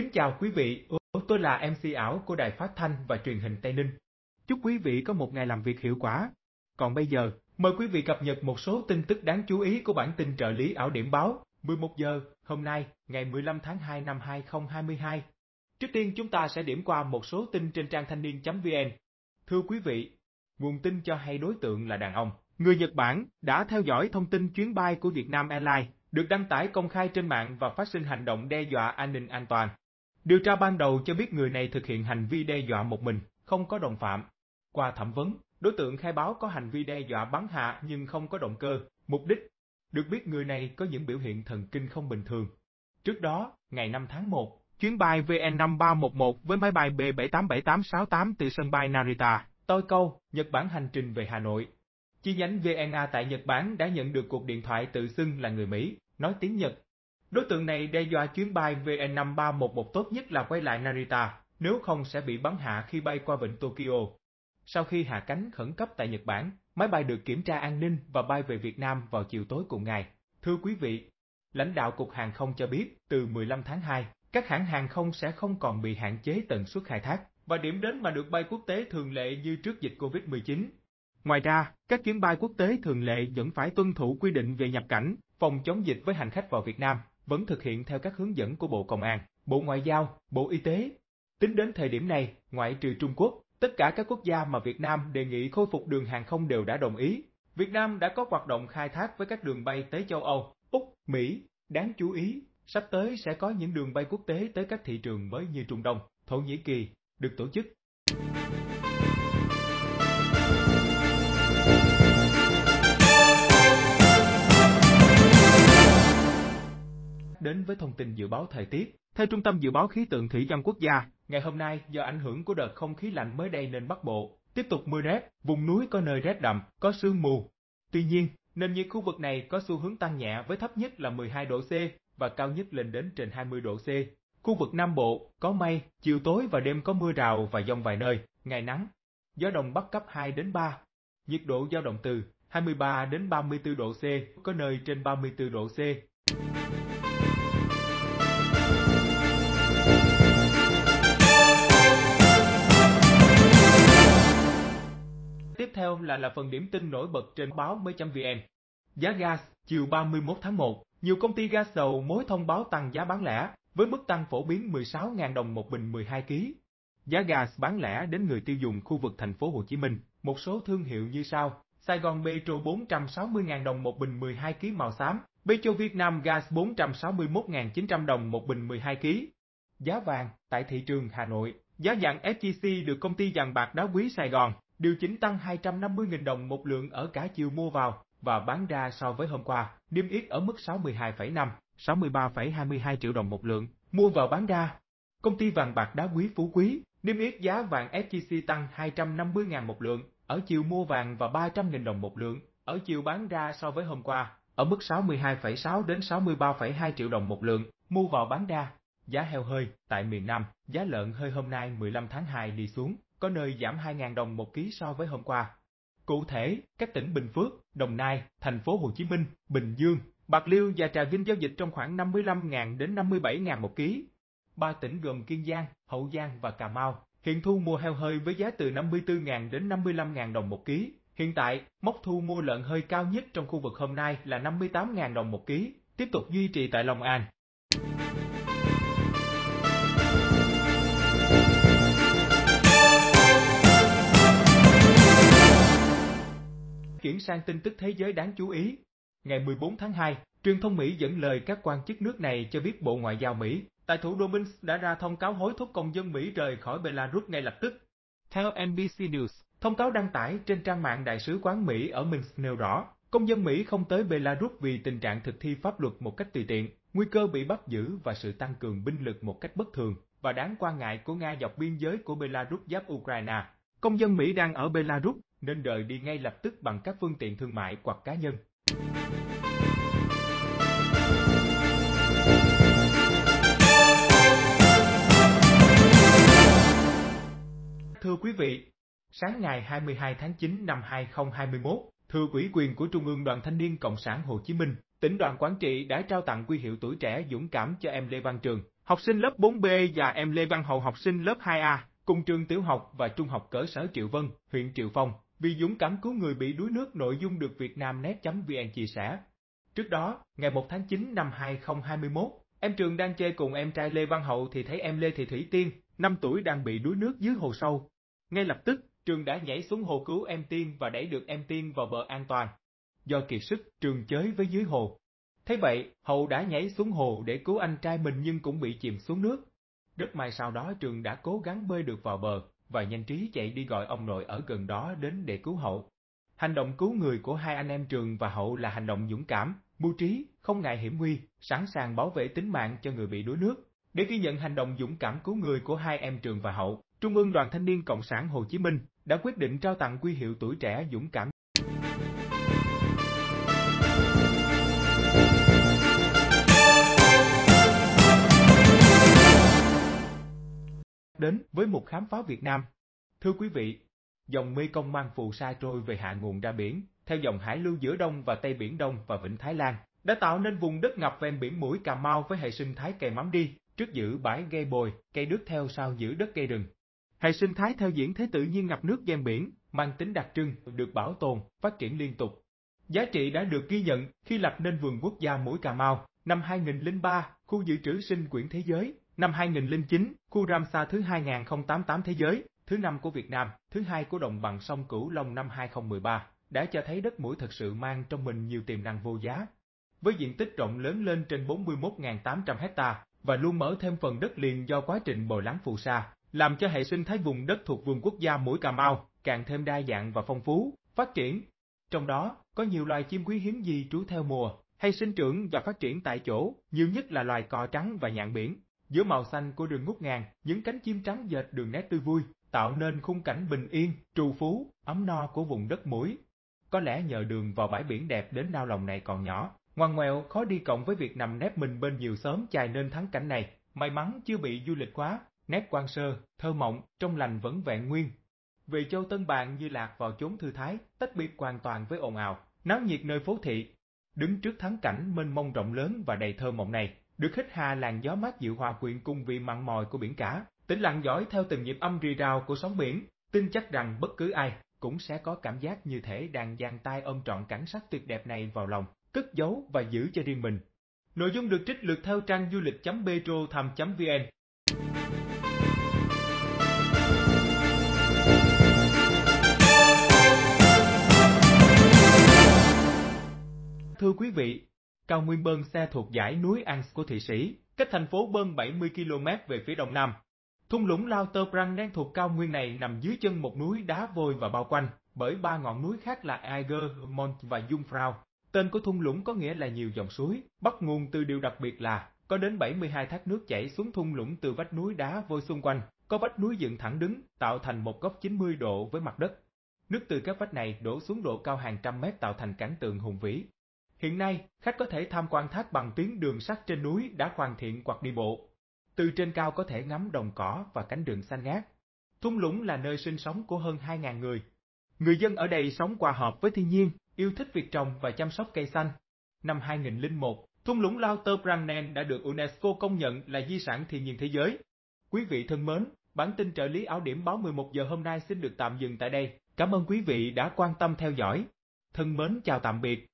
Kính chào quý vị, tôi là MC ảo của Đài Phát Thanh và Truyền hình Tây Ninh. Chúc quý vị có một ngày làm việc hiệu quả. Còn bây giờ, mời quý vị cập nhật một số tin tức đáng chú ý của bản tin trợ lý ảo điểm báo 11 giờ hôm nay, ngày 15 tháng 2 năm 2022. Trước tiên chúng ta sẽ điểm qua một số tin trên trang thanh niên.vn. Thưa quý vị, nguồn tin cho hay đối tượng là đàn ông. Người Nhật Bản đã theo dõi thông tin chuyến bay của Việt Nam Airlines được đăng tải công khai trên mạng và phát sinh hành động đe dọa an ninh an toàn. Điều tra ban đầu cho biết người này thực hiện hành vi đe dọa một mình, không có đồng phạm. Qua thẩm vấn, đối tượng khai báo có hành vi đe dọa bắn hạ nhưng không có động cơ, mục đích. Được biết người này có những biểu hiện thần kinh không bình thường. Trước đó, ngày 5 tháng 1, chuyến bay VN5311 với máy bay B787868 từ sân bay Narita, Tôi Câu, Nhật Bản hành trình về Hà Nội. Chi nhánh VNA tại Nhật Bản đã nhận được cuộc điện thoại tự xưng là người Mỹ, nói tiếng Nhật, Đối tượng này đe dọa chuyến bay VN531 tốt nhất là quay lại Narita, nếu không sẽ bị bắn hạ khi bay qua vịnh Tokyo. Sau khi hạ cánh khẩn cấp tại Nhật Bản, máy bay được kiểm tra an ninh và bay về Việt Nam vào chiều tối cùng ngày. Thưa quý vị, lãnh đạo Cục Hàng không cho biết từ 15 tháng 2, các hãng hàng không sẽ không còn bị hạn chế tần suất khai thác và điểm đến mà được bay quốc tế thường lệ như trước dịch COVID-19. Ngoài ra, các chuyến bay quốc tế thường lệ vẫn phải tuân thủ quy định về nhập cảnh, phòng chống dịch với hành khách vào Việt Nam vẫn thực hiện theo các hướng dẫn của Bộ Công an, Bộ Ngoại giao, Bộ Y tế. Tính đến thời điểm này, ngoại trừ Trung Quốc, tất cả các quốc gia mà Việt Nam đề nghị khôi phục đường hàng không đều đã đồng ý. Việt Nam đã có hoạt động khai thác với các đường bay tới châu Âu, Úc, Mỹ. Đáng chú ý, sắp tới sẽ có những đường bay quốc tế tới các thị trường mới như Trung Đông, Thổ Nhĩ Kỳ, được tổ chức đến với thông tin dự báo thời tiết. Theo Trung tâm Dự báo Khí tượng Thủy văn Quốc gia, ngày hôm nay do ảnh hưởng của đợt không khí lạnh mới đây nên Bắc Bộ tiếp tục mưa rét, vùng núi có nơi rét đậm, có sương mù. Tuy nhiên, nền nhiệt khu vực này có xu hướng tăng nhẹ với thấp nhất là 12 độ C và cao nhất lên đến trên 20 độ C. Khu vực Nam Bộ có mây, chiều tối và đêm có mưa rào và dông vài nơi, ngày nắng. Gió đông bắc cấp 2 đến 3. Nhiệt độ dao động từ 23 đến 34 độ C, có nơi trên 34 độ C. theo là là phần điểm tin nổi bật trên báo B.vn. Giá gas, chiều 31 tháng 1, nhiều công ty gas dầu mới thông báo tăng giá bán lẻ, với mức tăng phổ biến 16.000 đồng một bình 12 kg. Giá gas bán lẻ đến người tiêu dùng khu vực thành phố Hồ Chí Minh, một số thương hiệu như sau: Sài Gòn Petro 460.000 đồng một bình 12 kg màu xám, Petro Việt Nam Gas 461.900 đồng một bình 12 kg. Giá vàng tại thị trường Hà Nội, giá vàng SJC được công ty vàng bạc đá quý Sài Gòn Điều chỉnh tăng 250.000 đồng một lượng ở cả chiều mua vào và bán ra so với hôm qua, niêm yết ở mức 62,5, 63,22 triệu đồng một lượng, mua vào bán ra. Công ty vàng bạc đá quý Phú Quý niêm yết giá vàng SJC tăng 250.000 một lượng ở chiều mua vàng và 300.000 đồng một lượng ở chiều bán ra so với hôm qua, ở mức 62,6 đến 63,2 triệu đồng một lượng, mua vào bán ra. Giá heo hơi tại miền Nam, giá lợn hơi hôm nay 15 tháng 2 đi xuống, có nơi giảm 2.000 đồng một ký so với hôm qua. Cụ thể, các tỉnh Bình Phước, Đồng Nai, thành phố Hồ Chí Minh, Bình Dương, Bạc Liêu và Trà Vinh giao dịch trong khoảng 55.000 đến 57.000 một ký. Ba tỉnh gồm Kiên Giang, Hậu Giang và Cà Mau hiện thu mua heo hơi với giá từ 54.000 đến 55.000 đồng một ký. Hiện tại, mốc thu mua lợn hơi cao nhất trong khu vực hôm nay là 58.000 đồng một ký, tiếp tục duy trì tại Long An. Chuyển sang tin tức thế giới đáng chú ý. Ngày 14 tháng 2, truyền thông Mỹ dẫn lời các quan chức nước này cho biết Bộ Ngoại giao Mỹ tại thủ đô Minsk đã ra thông cáo hối thúc công dân Mỹ rời khỏi Belarus ngay lập tức. Theo NBC News, thông cáo đăng tải trên trang mạng Đại sứ quán Mỹ ở Minsk nêu rõ, công dân Mỹ không tới Belarus vì tình trạng thực thi pháp luật một cách tùy tiện, nguy cơ bị bắt giữ và sự tăng cường binh lực một cách bất thường và đáng quan ngại của Nga dọc biên giới của Belarus giáp Ukraine. Công dân Mỹ đang ở Belarus nên rời đi ngay lập tức bằng các phương tiện thương mại hoặc cá nhân. Thưa quý vị, sáng ngày 22 tháng 9 năm 2021, thưa Ủy quyền của Trung ương Đoàn Thanh niên Cộng sản Hồ Chí Minh, tỉnh đoàn Quảng Trị đã trao tặng Quy hiệu tuổi trẻ dũng cảm cho em Lê Văn Trường, học sinh lớp 4B và em Lê Văn Hậu học sinh lớp 2A, cùng trường tiểu học và trung học cỡ sở Triệu Vân, huyện Triệu Phong, vì dũng cảm cứu người bị đuối nước nội dung được Việt Nam net vn chia sẻ. Trước đó, ngày 1 tháng 9 năm 2021, em Trường đang chơi cùng em trai Lê Văn Hậu thì thấy em Lê Thị Thủy Tiên, 5 tuổi đang bị đuối nước dưới hồ sâu. Ngay lập tức, Trường đã nhảy xuống hồ cứu em Tiên và đẩy được em Tiên vào bờ an toàn. Do kiệt sức, Trường chới với dưới hồ. Thế vậy, Hậu đã nhảy xuống hồ để cứu anh trai mình nhưng cũng bị chìm xuống nước. Rất may sau đó Trường đã cố gắng bơi được vào bờ và nhanh trí chạy đi gọi ông nội ở gần đó đến để cứu hậu. Hành động cứu người của hai anh em Trường và Hậu là hành động dũng cảm, mưu trí, không ngại hiểm nguy, sẵn sàng bảo vệ tính mạng cho người bị đuối nước. Để ghi nhận hành động dũng cảm cứu người của hai em Trường và Hậu, Trung ương Đoàn Thanh niên Cộng sản Hồ Chí Minh đã quyết định trao tặng quy hiệu tuổi trẻ dũng cảm đến với một khám phá Việt Nam. Thưa quý vị, dòng mê công mang phù sa trôi về hạ nguồn ra biển, theo dòng hải lưu giữa Đông và Tây Biển Đông và Vịnh Thái Lan, đã tạo nên vùng đất ngập ven biển mũi Cà Mau với hệ sinh thái cây mắm đi, trước giữ bãi gây bồi, cây đứt theo sau giữ đất cây rừng. Hệ sinh thái theo diễn thế tự nhiên ngập nước ven biển, mang tính đặc trưng, được bảo tồn, phát triển liên tục. Giá trị đã được ghi nhận khi lập nên vườn quốc gia mũi Cà Mau năm 2003, khu dự trữ sinh quyển thế giới Năm 2009, khu Ramsar thứ 2088 thế giới, thứ năm của Việt Nam, thứ hai của đồng bằng sông Cửu Long năm 2013, đã cho thấy đất mũi thực sự mang trong mình nhiều tiềm năng vô giá. Với diện tích rộng lớn lên trên 41.800 hecta và luôn mở thêm phần đất liền do quá trình bồi lắng phù sa, làm cho hệ sinh thái vùng đất thuộc vườn quốc gia mũi Cà Mau càng thêm đa dạng và phong phú, phát triển. Trong đó, có nhiều loài chim quý hiếm gì trú theo mùa, hay sinh trưởng và phát triển tại chỗ, nhiều nhất là loài cò trắng và nhạn biển giữa màu xanh của đường ngút ngàn, những cánh chim trắng dệt đường nét tươi vui, tạo nên khung cảnh bình yên, trù phú, ấm no của vùng đất mũi. Có lẽ nhờ đường vào bãi biển đẹp đến đau lòng này còn nhỏ, ngoan ngoèo khó đi cộng với việc nằm nép mình bên nhiều sớm chài nên thắng cảnh này, may mắn chưa bị du lịch quá, nét quan sơ, thơ mộng, trong lành vẫn vẹn nguyên. Về châu Tân Bàng như lạc vào chốn thư thái, tách biệt hoàn toàn với ồn ào, náo nhiệt nơi phố thị. Đứng trước thắng cảnh mênh mông rộng lớn và đầy thơ mộng này, được hít hà làn gió mát dịu hòa quyện cùng vị mặn mòi của biển cả. Tĩnh lặng giỏi theo từng nhịp âm rì rào của sóng biển, tin chắc rằng bất cứ ai cũng sẽ có cảm giác như thể đang giang tay ôm trọn cảnh sắc tuyệt đẹp này vào lòng, cất giấu và giữ cho riêng mình. Nội dung được trích lược theo trang du lịch.petrotham.vn Thưa quý vị, cao nguyên Bơn xe thuộc dải núi Alps của Thụy Sĩ, cách thành phố Bơn 70 km về phía đông nam. Thung lũng Lao Tơ Brang đang thuộc cao nguyên này nằm dưới chân một núi đá vôi và bao quanh bởi ba ngọn núi khác là Eiger, Mont và Jungfrau. Tên của thung lũng có nghĩa là nhiều dòng suối, bắt nguồn từ điều đặc biệt là có đến 72 thác nước chảy xuống thung lũng từ vách núi đá vôi xung quanh, có vách núi dựng thẳng đứng, tạo thành một góc 90 độ với mặt đất. Nước từ các vách này đổ xuống độ cao hàng trăm mét tạo thành cảnh tượng hùng vĩ. Hiện nay, khách có thể tham quan thác bằng tuyến đường sắt trên núi đã hoàn thiện hoặc đi bộ. Từ trên cao có thể ngắm đồng cỏ và cánh rừng xanh ngát. Thung lũng là nơi sinh sống của hơn 2.000 người. Người dân ở đây sống hòa hợp với thiên nhiên, yêu thích việc trồng và chăm sóc cây xanh. Năm 2001, thung lũng Lao Tơ Branden đã được UNESCO công nhận là di sản thiên nhiên thế giới. Quý vị thân mến, bản tin trợ lý áo điểm báo 11 giờ hôm nay xin được tạm dừng tại đây. Cảm ơn quý vị đã quan tâm theo dõi. Thân mến chào tạm biệt.